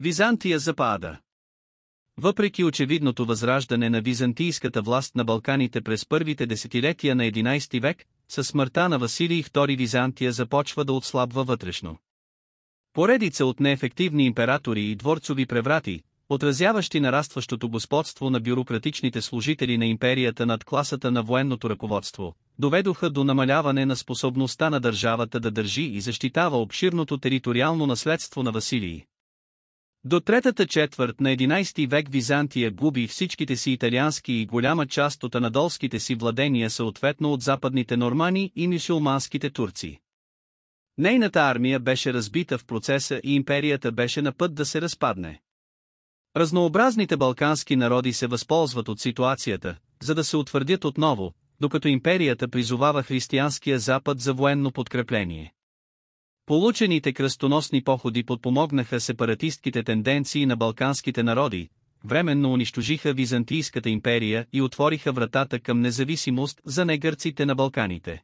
Византия запада. Въпреки очевидното възраждане на византийската власт на Балканите през първите десетилетия на 11 век, със смъртта на Василий II Византия започва да отслабва вътрешно. Поредица от неефективни императори и дворцови преврати, отразяващи нарастващото господство на бюрократичните служители на империята над класата на военното ръководство, доведоха до намаляване на способността на държавата да държи и защитава обширното териториално наследство на Василий. До третата четвърт на 11 век Византия губи всичките си италиански и голяма част от анадолските си владения съответно от западните нормани и мюсюлманските турци. Нейната армия беше разбита в процеса и империята беше на път да се разпадне. Разнообразните балкански народи се възползват от ситуацията, за да се утвърдят отново, докато империята призовава християнския Запад за военно подкрепление. Получените кръстоносни походи подпомогнаха сепаратистките тенденции на балканските народи, временно унищожиха Византийската империя и отвориха вратата към независимост за негърците на Балканите.